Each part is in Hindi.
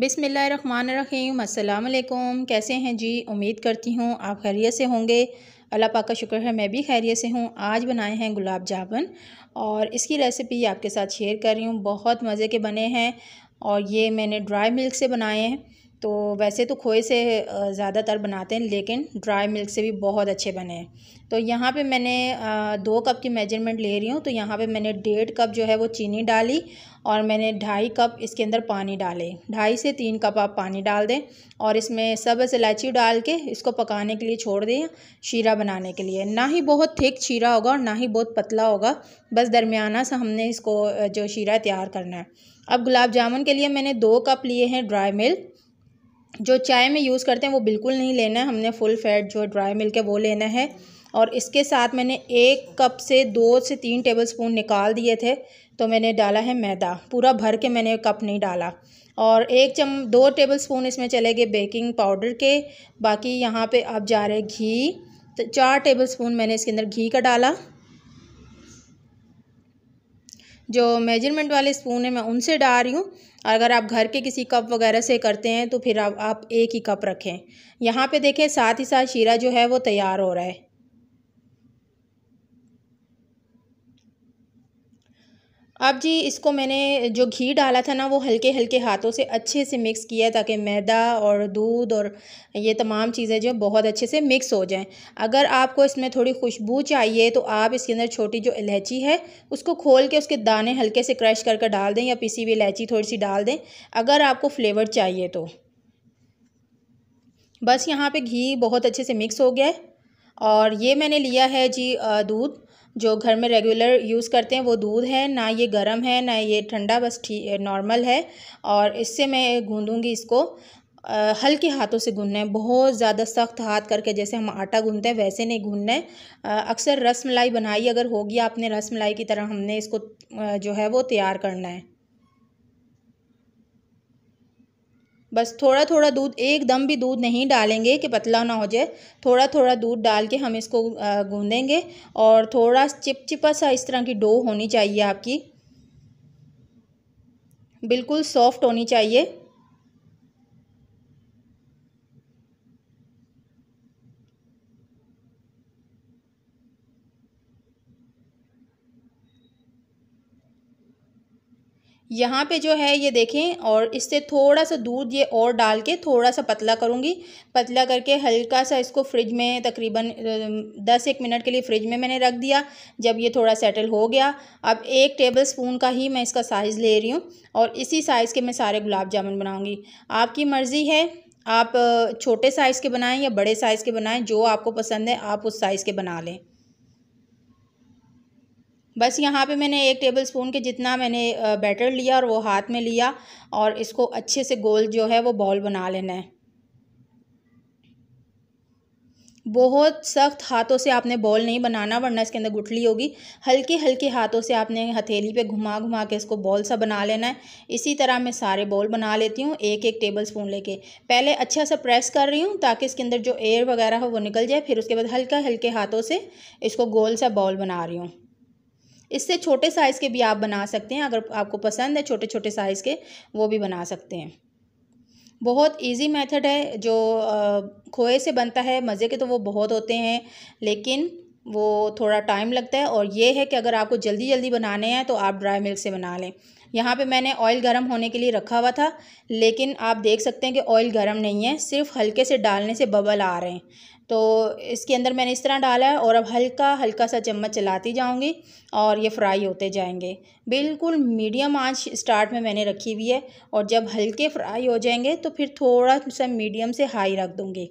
बिसमीम अल्लाम कैसे हैं जी उम्मीद करती हूँ आप खैरियत से होंगे अल्लाह पाक का शुक्र है मैं भी खैरियत से हूँ आज बनाए हैं गुलाब जामुन और इसकी रेसिपी आपके साथ शेयर कर रही हूँ बहुत मज़े के बने हैं और ये मैंने ड्राई मिल्क से बनाए हैं तो वैसे तो खोए से ज़्यादातर बनाते हैं लेकिन ड्राई मिल्क से भी बहुत अच्छे बने हैं तो यहाँ पे मैंने दो कप की मेजरमेंट ले रही हूँ तो यहाँ पे मैंने डेढ़ कप जो है वो चीनी डाली और मैंने ढाई कप इसके अंदर पानी डाले ढाई से तीन कप आप पानी डाल दें और इसमें सब इलायची डाल के इसको पकाने के लिए छोड़ दें शीरा बनाने के लिए ना ही बहुत थिक शीरा होगा और ना ही बहुत पतला होगा बस दरमियाना सा हमने इसको जो शीरा तैयार करना है अब गुलाब जामुन के लिए मैंने दो कप लिए हैं ड्राई मिल्क जो चाय में यूज़ करते हैं वो बिल्कुल नहीं लेना है हमने फुल फैट जो ड्राई मिल्क है वो लेना है और इसके साथ मैंने एक कप से दो से तीन टेबल स्पून निकाल दिए थे तो मैंने डाला है मैदा पूरा भर के मैंने कप नहीं डाला और एक चम दो टेबल स्पून इसमें चले गए बेकिंग पाउडर के बाकी यहाँ पे अब जा रहे घी तो चार टेबल स्पून मैंने इसके अंदर घी का डाला जो मेजरमेंट वाले स्पून है मैं उनसे डाल रही हूँ अगर आप घर के किसी कप वगैरह से करते हैं तो फिर आप, आप एक ही कप रखें यहाँ पे देखें साथ ही साथ शीरा जो है वो तैयार हो रहा है अब जी इसको मैंने जो घी डाला था ना वो हल्के हल्के हाथों से अच्छे से मिक्स किया ताकि मैदा और दूध और ये तमाम चीज़ें जो बहुत अच्छे से मिक्स हो जाएं अगर आपको इसमें थोड़ी खुशबू चाहिए तो आप इसके अंदर छोटी जो इलायची है उसको खोल के उसके दाने हल्के से क्रश करके डाल दें या पिसी हुई इलायची थोड़ी सी डाल दें अगर आपको फ्लेवर चाहिए तो बस यहाँ पर घी बहुत अच्छे से मिक्स हो गया है और ये मैंने लिया है जी दूध जो घर में रेगुलर यूज़ करते हैं वो दूध है ना ये गर्म है ना ये ठंडा बस ठीक नॉर्मल है और इससे मैं गूँधूँगी इसको हल्के हाथों से गूंदना है बहुत ज़्यादा सख्त हाथ करके जैसे हम आटा गूंदते हैं वैसे नहीं गूंदना है अक्सर रस मलाई बनाई अगर होगी आपने रस मलाई की तरह हमने इसको जो है वो तैयार करना है बस थोड़ा थोड़ा दूध एकदम भी दूध नहीं डालेंगे कि पतला ना हो जाए थोड़ा थोड़ा दूध डाल के हम इसको गूँधेंगे और थोड़ा चिपचिपा सा इस तरह की डो होनी चाहिए आपकी बिल्कुल सॉफ्ट होनी चाहिए यहाँ पे जो है ये देखें और इससे थोड़ा सा दूध ये और डाल के थोड़ा सा पतला करूँगी पतला करके हल्का सा इसको फ्रिज में तकरीबन दस एक मिनट के लिए फ्रिज में मैंने रख दिया जब ये थोड़ा सेटल हो गया अब एक टेबल स्पून का ही मैं इसका साइज़ ले रही हूँ और इसी साइज़ के मैं सारे गुलाब जामुन बनाऊँगी आपकी मर्ज़ी है आप छोटे साइज़ के बनाएँ या बड़े साइज़ के बनाएं जो आपको पसंद है आप उस साइज़ के बना लें बस यहाँ पे मैंने एक टेबल स्पून के जितना मैंने बैटर लिया और वो हाथ में लिया और इसको अच्छे से गोल जो है वो बॉल बना लेना है बहुत सख्त हाथों से आपने बॉल नहीं बनाना वरना इसके अंदर गुठली होगी हल्के हल्के हाथों से आपने हथेली पे घुमा घुमा के इसको बॉल सा बना लेना है इसी तरह मैं सारे बॉल बना लेती हूँ एक एक टेबल स्पून लेके पहले अच्छा सा प्रेस कर रही हूँ ताकि इसके अंदर जो एयर वगैरह हो वो निकल जाए फिर उसके बाद हल्का हल्के हाथों से इसको गोल सा बॉल बना रही हूँ इससे छोटे साइज़ के भी आप बना सकते हैं अगर आपको पसंद है छोटे छोटे साइज़ के वो भी बना सकते हैं बहुत इजी मेथड है जो खोए से बनता है मज़े के तो वो बहुत होते हैं लेकिन वो थोड़ा टाइम लगता है और ये है कि अगर आपको जल्दी जल्दी बनाने हैं तो आप ड्राई मिल्क से बना लें यहाँ पे मैंने ऑयल गरम होने के लिए रखा हुआ था लेकिन आप देख सकते हैं कि ऑयल गरम नहीं है सिर्फ हल्के से डालने से बबल आ रहे हैं तो इसके अंदर मैंने इस तरह डाला है और अब हल्का हल्का सा चम्मच चलाती जाऊँगी और ये फ्राई होते जाएंगे बिल्कुल मीडियम आंच स्टार्ट में मैंने रखी हुई है और जब हल्के फ्राई हो जाएंगे तो फिर थोड़ा सा मीडियम से हाई रख दूँगी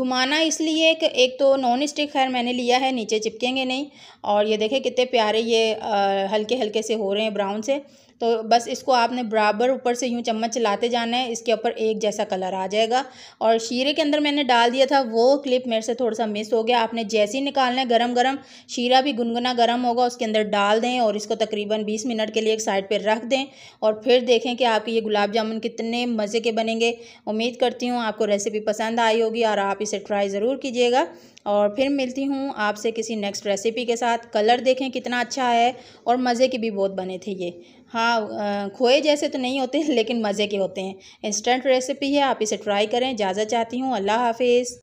घुमाना इसलिए कि एक तो नॉन स्टिक खैर मैंने लिया है नीचे चिपकेंगे नहीं और ये देखें कितने प्यारे ये हल्के हल्के से हो रहे हैं ब्राउन से तो बस इसको आपने बराबर ऊपर से यूँ चम्मच चलाते जाना है इसके ऊपर एक जैसा कलर आ जाएगा और शीरे के अंदर मैंने डाल दिया था वो क्लिप मेरे से थोड़ा सा मिस हो गया आपने जैसे ही निकालना है गरम गरम शीरा भी गुनगुना गरम होगा उसके अंदर डाल दें और इसको तकरीबन बीस मिनट के लिए एक साइड पर रख दें और फिर देखें कि आपके ये गुलाब जामुन कितने मज़े के बनेंगे उम्मीद करती हूँ आपको रेसिपी पसंद आई होगी और आप इसे ट्राई ज़रूर कीजिएगा और फिर मिलती हूँ आपसे किसी नेक्स्ट रेसिपी के साथ कलर देखें कितना अच्छा है और मज़े के भी बहुत बने थे ये हाँ खोए जैसे तो नहीं होते लेकिन मज़े के होते हैं इंस्टेंट रेसिपी है आप इसे ट्राई करें इजाज़त चाहती हूँ अल्लाह हाफिज़